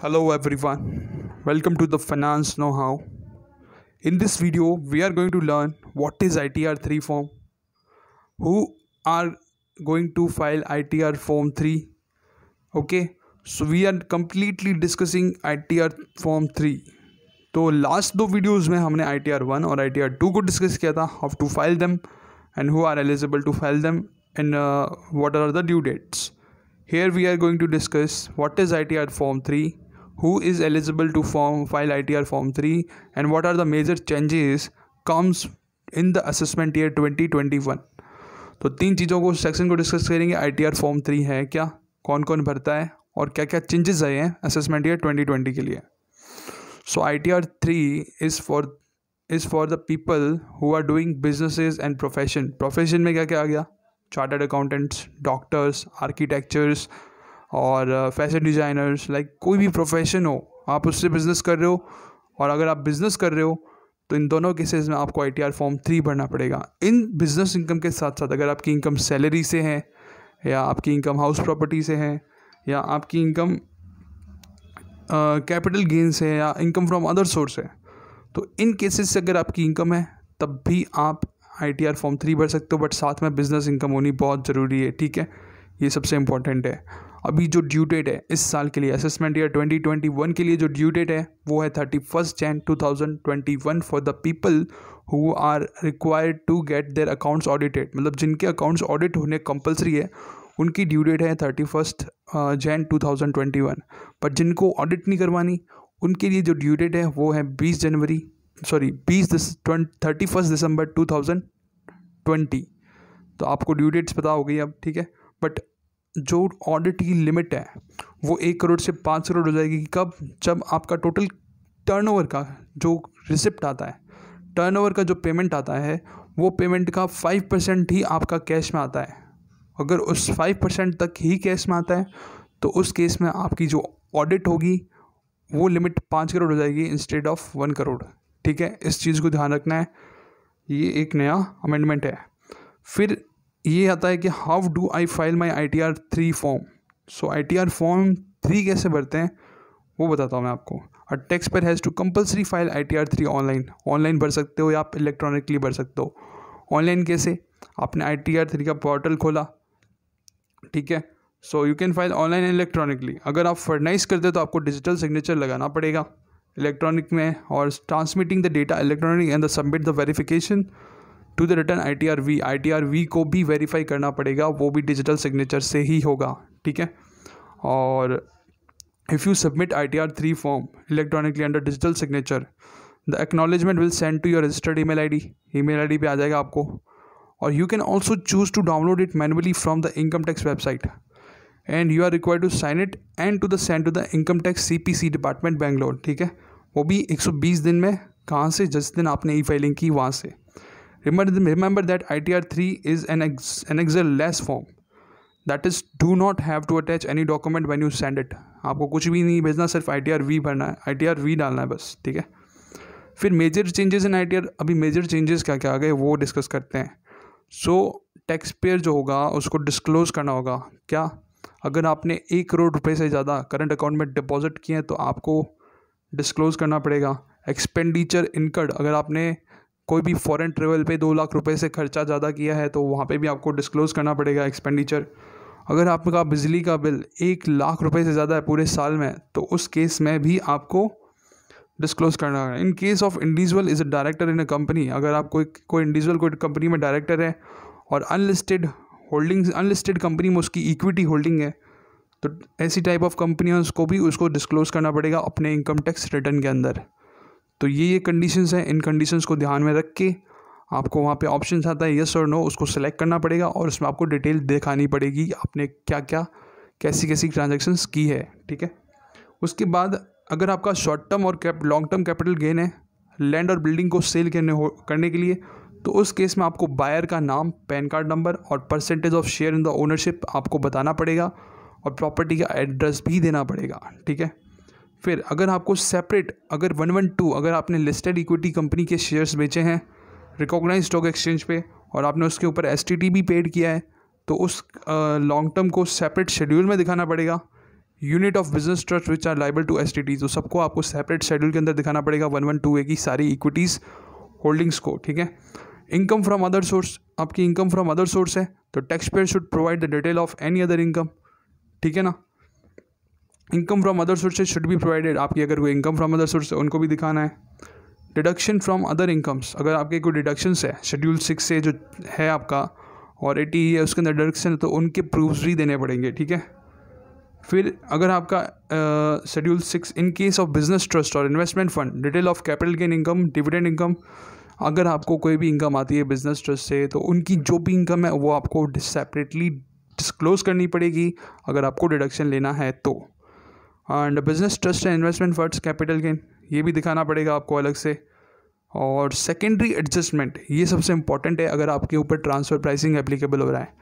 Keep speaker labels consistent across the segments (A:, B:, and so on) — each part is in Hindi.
A: Hello everyone, welcome to the finance know-how. In this video, we are going to learn what is ITR 3 form, who are going to file ITR form 3. Okay, so we are completely discussing ITR form 3. So last two videos, we have ITR 1 or ITR 2 ko discuss kiya to file them and who are eligible to file them and uh, what are the due dates. Here we are going to discuss what is ITR form 3. who is eligible to form file ITR form 3 and what are the major changes comes in the assessment year 2021 तो तीन चीज़ों को सेक्शन को डिस्कस करेंगे आई फॉर्म थ्री है क्या कौन कौन भरता है और क्या क्या चेंजेस आए हैं असेसमेंट ईयर 2020 के लिए so I T R three is for is for the people who are doing businesses and profession profession में क्या क्या आ गया चार्टर्ड अकाउंटेंट्स डॉक्टर्स आर्किटेक्चर्स और फैशन डिज़ाइनर्स लाइक कोई भी प्रोफेशन हो आप उससे बिज़नेस कर रहे हो और अगर आप बिज़नेस कर रहे हो तो इन दोनों केसेस में आपको I T R form three भरना पड़ेगा इन बिज़नेस इनकम के साथ साथ अगर आपकी इनकम सैलरी से है या आपकी इनकम हाउस प्रॉपर्टी से है या आपकी इनकम कैपिटल गेन से है या इनकम फ्रॉम अदर सोर्स है तो इन केसेस से अगर आपकी इनकम है तब भी आप I T R form three भर सकते हो बट साथ में बिज़नेस इनकम होनी बहुत ज़रूरी है ठीक है ये सबसे इम्पॉर्टेंट है अभी जो ड्यू डेट है इस साल के लिए असेसमेंट ईयर 2021 के लिए जो ड्यू डेट है वो है thirty first Jan two thousand twenty one for the people who are required to get their accounts audited मतलब जिनके अकाउंट्स ऑडिट होने कंपलसरी है उनकी ड्यू डेट है thirty first Jan two thousand twenty one but जिनको ऑडिट नहीं करवानी उनके लिए जो ड्यू डेट है वो है बीस जनवरी सॉरी बीस थर्टी फर्स्ट दिसंबर टू थाउजेंड ट्वेंटी तो आपको ड्यू डेट्स पता हो गई अब ठीक है बट जो ऑडिट की लिमिट है वो एक करोड़ से पाँच करोड़ हो जाएगी कब जब आपका टोटल टर्नओवर का जो रिसिप्ट आता है टर्नओवर का जो पेमेंट आता है वो पेमेंट का फाइव परसेंट ही आपका कैश में आता है अगर उस फाइव परसेंट तक ही कैश में आता है तो उस केस में आपकी जो ऑडिट होगी वो लिमिट पाँच करोड़ हो जाएगी इंस्टेड ऑफ वन करोड़ ठीक है इस चीज़ को ध्यान रखना है ये एक नया अमेंडमेंट है फिर ये आता है कि how do I file my I T R three form so I T R form three कैसे भरते हैं वो बताता हूँ मैं आपको a tax payer has to compulsory file I T R three online online भर सकते हो या आप इलेक्ट्रॉनिकली भर सकते हो ऑनलाइन कैसे आपने आई टी आर थ्री का पोर्टल खोला ठीक है so you can file online and electronically अगर आप फर्नाइज करते हो तो आपको डिजिटल सिग्नेचर लगाना पड़ेगा इलेक्ट्रॉनिक में और transmitting the data electronic and the submit the verification to the return I T R V I T R V को भी वेरीफाई करना पड़ेगा वो भी डिजिटल सिग्नेचर से ही होगा ठीक है और if you submit I T R three form electronically under digital signature the acknowledgement will send to your registered email I D email I D पर आ जाएगा आपको और you can also choose to download it manually from the income tax website and you are required to sign it and to the send to the income tax C P C department Bangalore ठीक है वो भी एक सौ बीस दिन में कहाँ से जिस दिन आपने ई फाइलिंग की वहाँ से Remember, remember that ITR3 is an, ex, an Excel-less form. That is do not have to attach any document when you send it आपको कुछ भी नहीं भेजना सिर्फ आई टी आर वी भरना है आई टी आर वी डालना है बस ठीक है फिर major changes in I T R अभी मेजर चेंजेस क्या क्या आ गए वो डिस्कस करते हैं सो टैक्स पेयर जो होगा उसको डिस्क्लोज करना होगा क्या अगर आपने एक करोड़ रुपए से ज़्यादा करंट अकाउंट में डिपॉजिट किए हैं तो आपको डिस्क्लोज करना पड़ेगा एक्सपेंडिचर इनकर्ड अगर आपने कोई भी फॉरेन ट्रेवल पे दो लाख रुपए से खर्चा ज़्यादा किया है तो वहाँ पे भी आपको डिस्क्लोज़ करना पड़ेगा एक्सपेंडिचर अगर आपका बिजली का बिल एक लाख रुपए से ज़्यादा है पूरे साल में तो उस केस में भी आपको डिस्क्लोज करना है in case of individual is a director in a company अगर आप कोई कोई इंडिविजुअल कोई कंपनी में डायरेक्टर है और अनलिस्टेड होल्डिंग अनलिस्टेड कंपनी में उसकी इक्विटी होल्डिंग है तो ऐसी टाइप ऑफ कंपनियों को भी उसको डिस्क्लोज़ करना पड़ेगा अपने इनकम टैक्स रिटर्न के अंदर तो ये ये कंडीशंस हैं इन कंडीशंस को ध्यान में रख के आपको वहाँ पे ऑप्शन आता है येस और नो उसको सेलेक्ट करना पड़ेगा और उसमें आपको डिटेल दिखानी पड़ेगी आपने क्या क्या कैसी कैसी ट्रांजेक्शन्स की है ठीक है उसके बाद अगर आपका शॉर्ट टर्म और cap long term capital gain है लैंड और बिल्डिंग को सेल करने हो करने के लिए तो उस केस में आपको बायर का नाम पैन कार्ड नंबर और percentage of share in the ownership आपको बताना पड़ेगा और प्रॉपर्टी का एड्रेस भी देना पड़ेगा ठीक है फिर अगर आपको सेपरेट अगर वन वन टू अगर आपने लिस्टेड इक्विटी कंपनी के शेयर्स बेचे हैं रिकॉग्नाइज स्टॉक एक्सचेंज पे और आपने उसके ऊपर एस भी पेड किया है तो उस लॉन्ग टर्म को सेपरेट शेड्यूल में दिखाना पड़ेगा unit of business trust which are liable to S T T तो सबको आपको सेपरेट शेड्यूल के अंदर दिखाना पड़ेगा वन वन टू ए की सारी इक्विटीज़ होल्डिंग्स को ठीक है इनकम फ्रॉम अदर सोर्स आपकी इनकम फ्रॉम अदर सोर्स है तो tax payer should provide the detail of any other income ठीक है ना income from other sources should be provided आपकी अगर कोई इनकम फ्रॉम अदर सोर्स उनको भी दिखाना है डिडक्शन फ्रॉम अदर इनकम्स अगर आपके कोई डिडक्शंस है शेड्यूल सिक्स से जो है आपका और एटी है उसके अंदर डिडक्शन है तो उनके प्रूफ्स भी देने पड़ेंगे ठीक है फिर अगर आपका schedule six in case of business trust और investment fund detail of capital gain income dividend income अगर आपको कोई भी इनकम आती है बिजनेस ट्रस्ट से तो उनकी जो भी इनकम है वो आपको सेपरेटली डिस्क्लोज करनी पड़ेगी अगर आपको डिडक्शन लेना है तो and business trust and investment funds capital gain ये भी दिखाना पड़ेगा आपको अलग से और सेकेंडरी एडजस्टमेंट ये सबसे इंपॉर्टेंट है अगर आपके ऊपर ट्रांसफ़र प्राइसिंग एप्लीकेबल हो रहा है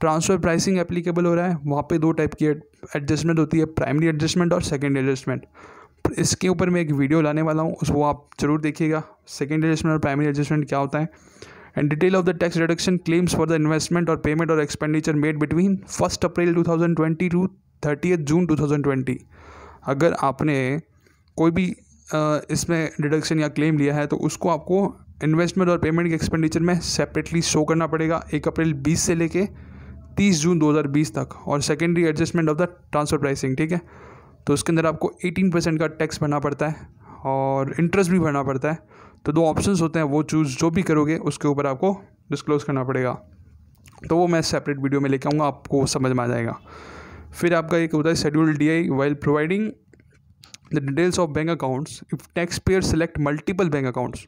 A: ट्रांसफ़र प्राइसिंग एप्लीकेबल हो रहा है वहाँ पे दो टाइप की एडजस्टमेंट होती है प्राइमरी एडजस्टमेंट और सेकेंडरी एडजस्टमेंट इसके ऊपर मैं एक वीडियो लाने वाला हूँ उसको आप जरूर देखिएगा सेकेंड एडजस्टमेंट और प्राइमरी एडजस्टमेंट क्या होता है and detail of the tax reduction claims for the investment और पेमेंट और expenditure made between first April two thousand twenty to thirty June twenty अगर आपने कोई भी इसमें डिडक्शन या क्लेम लिया है तो उसको आपको इन्वेस्टमेंट और पेमेंट के एक्सपेंडिचर में सेपरेटली शो करना पड़ेगा एक अप्रैल बीस से लेके तीस जून 2020 तक और secondary adjustment of the transfer pricing ठीक है तो उसके अंदर आपको 18 परसेंट का टैक्स भरना पड़ता है और इंटरेस्ट भी भरना पड़ता है तो दो ऑप्शंस होते हैं वो चूज़ जो भी करोगे उसके ऊपर आपको डिस्क्लोज़ करना पड़ेगा तो वो मैं सेपरेट वीडियो में लेके आऊँगा आपको समझ में आ जाएगा फिर आपका एक होता है schedule D I while providing the details of bank accounts if tax payer select multiple bank accounts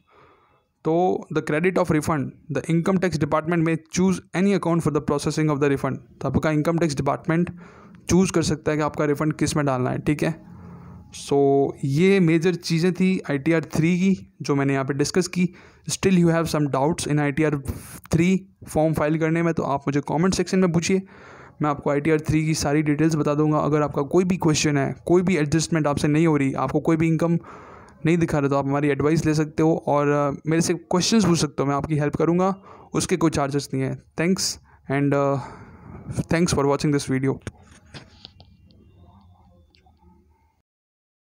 A: तो the credit of refund the income tax department में choose any account for the processing of the refund तो आपका इनकम टैक्स डिपार्टमेंट चूज़ कर सकता है कि आपका रिफंड किस में डालना है ठीक है सो so, ये मेजर चीज़ें थी आई टी आर थ्री की जो मैंने यहाँ पे डिस्कस की still you have some doubts in I T R three form file करने में तो आप मुझे कमेंट सेक्शन में पूछिए मैं आपको आई टी आर थ्री की सारी डिटेल्स बता दूंगा अगर आपका कोई भी क्वेश्चन है कोई भी एडजस्टमेंट आपसे नहीं हो रही आपको कोई भी इनकम नहीं दिखा रहा तो आप हमारी एडवाइस ले सकते हो और uh, मेरे से क्वेश्चंस पूछ सकते हो मैं आपकी हेल्प करूँगा उसके कोई चार्जेस नहीं है thanks and thanks for watching this video